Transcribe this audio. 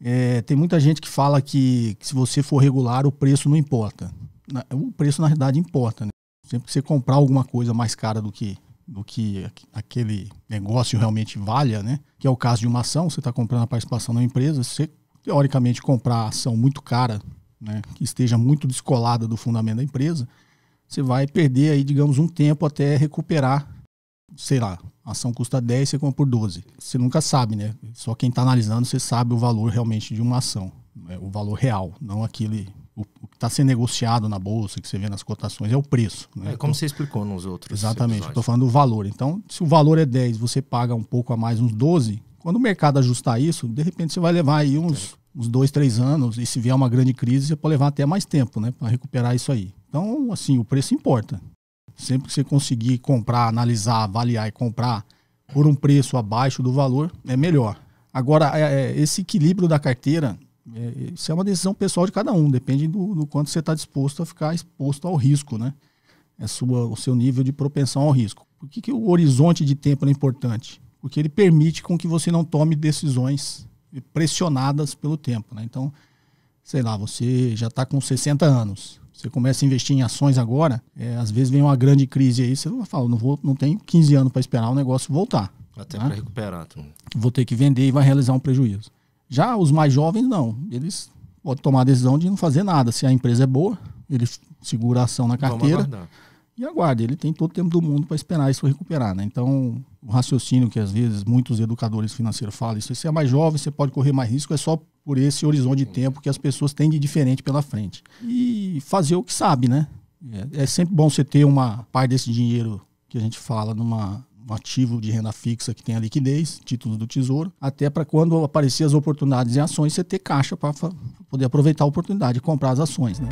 É, tem muita gente que fala que, que, se você for regular, o preço não importa. O preço, na realidade, importa. Né? Sempre que você comprar alguma coisa mais cara do que, do que aquele negócio realmente valha, né? que é o caso de uma ação, você está comprando a participação na empresa, você, teoricamente, comprar a ação muito cara, né? que esteja muito descolada do fundamento da empresa, você vai perder, aí, digamos, um tempo até recuperar, sei lá, a ação custa 10, você compra por 12. Você nunca sabe, né? Só quem está analisando, você sabe o valor realmente de uma ação. Né? O valor real, não aquele o que está sendo negociado na bolsa, que você vê nas cotações, é o preço. Né? É como tô... Então você explicou nos outros. Exatamente, estou falando do valor. Então, se o valor é 10, você paga um pouco a mais, uns 12, quando o mercado ajustar isso, de repente você vai levar aí uns, uns dois, três anos, e se vier uma grande crise, você pode levar até mais tempo né, para recuperar isso aí. Então, assim, o preço importa. Sempre que você conseguir comprar, analisar, avaliar e comprar por um preço abaixo do valor, é melhor. Agora, é, é, esse equilíbrio da carteira, é, isso é uma decisão pessoal de cada um, depende do, do quanto você está disposto a ficar exposto ao risco, né? É sua, o seu nível de propensão ao risco. Por que, que o horizonte de tempo é importante? Porque ele permite com que você não tome decisões pressionadas pelo tempo, né? Então, sei lá, você já está com 60 anos você começa a investir em ações agora, é, às vezes vem uma grande crise aí, você fala, não, vou, não tem 15 anos para esperar o negócio voltar. Até né? para recuperar. Então. Vou ter que vender e vai realizar um prejuízo. Já os mais jovens, não. Eles podem tomar a decisão de não fazer nada. Se a empresa é boa, eles segura a ação na carteira. Vamos e aguarde. Ele tem todo o tempo do mundo para esperar isso recuperar. Né? Então, o raciocínio que às vezes muitos educadores financeiros falam, isso, você é mais jovem, você pode correr mais risco, é só por esse horizonte de tempo que as pessoas têm de diferente pela frente. E fazer o que sabe, né? É, é sempre bom você ter uma parte desse dinheiro que a gente fala numa um ativo de renda fixa que tem a liquidez, títulos do tesouro, até para quando aparecer as oportunidades em ações, você ter caixa para poder aproveitar a oportunidade e comprar as ações, né?